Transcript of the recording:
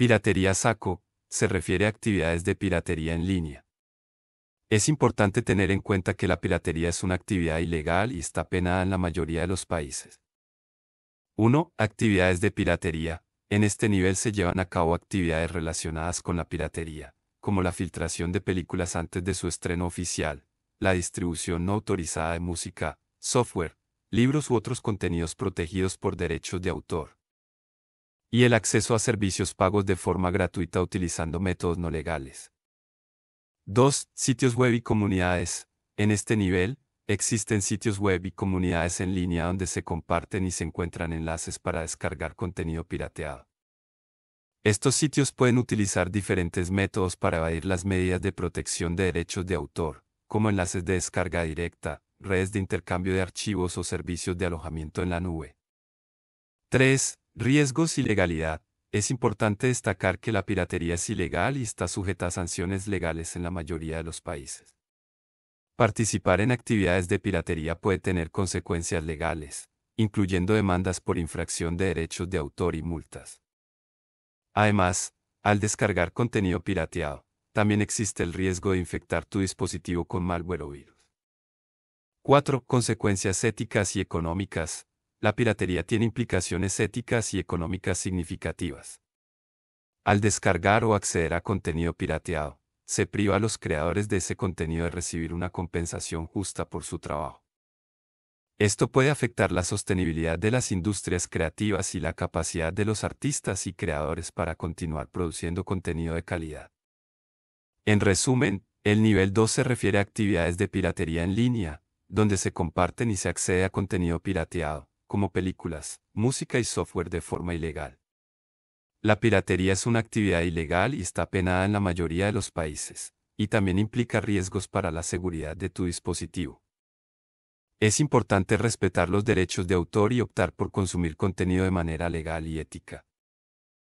Piratería saco, se refiere a actividades de piratería en línea. Es importante tener en cuenta que la piratería es una actividad ilegal y está penada en la mayoría de los países. 1. Actividades de piratería. En este nivel se llevan a cabo actividades relacionadas con la piratería, como la filtración de películas antes de su estreno oficial, la distribución no autorizada de música, software, libros u otros contenidos protegidos por derechos de autor, y el acceso a servicios pagos de forma gratuita utilizando métodos no legales. 2. Sitios web y comunidades. En este nivel, existen sitios web y comunidades en línea donde se comparten y se encuentran enlaces para descargar contenido pirateado. Estos sitios pueden utilizar diferentes métodos para evadir las medidas de protección de derechos de autor, como enlaces de descarga directa, redes de intercambio de archivos o servicios de alojamiento en la nube. 3. Riesgos y legalidad. Es importante destacar que la piratería es ilegal y está sujeta a sanciones legales en la mayoría de los países. Participar en actividades de piratería puede tener consecuencias legales, incluyendo demandas por infracción de derechos de autor y multas. Además, al descargar contenido pirateado, también existe el riesgo de infectar tu dispositivo con malware o virus. 4. Consecuencias éticas y económicas la piratería tiene implicaciones éticas y económicas significativas. Al descargar o acceder a contenido pirateado, se priva a los creadores de ese contenido de recibir una compensación justa por su trabajo. Esto puede afectar la sostenibilidad de las industrias creativas y la capacidad de los artistas y creadores para continuar produciendo contenido de calidad. En resumen, el nivel 2 se refiere a actividades de piratería en línea, donde se comparten y se accede a contenido pirateado, como películas, música y software de forma ilegal. La piratería es una actividad ilegal y está penada en la mayoría de los países, y también implica riesgos para la seguridad de tu dispositivo. Es importante respetar los derechos de autor y optar por consumir contenido de manera legal y ética.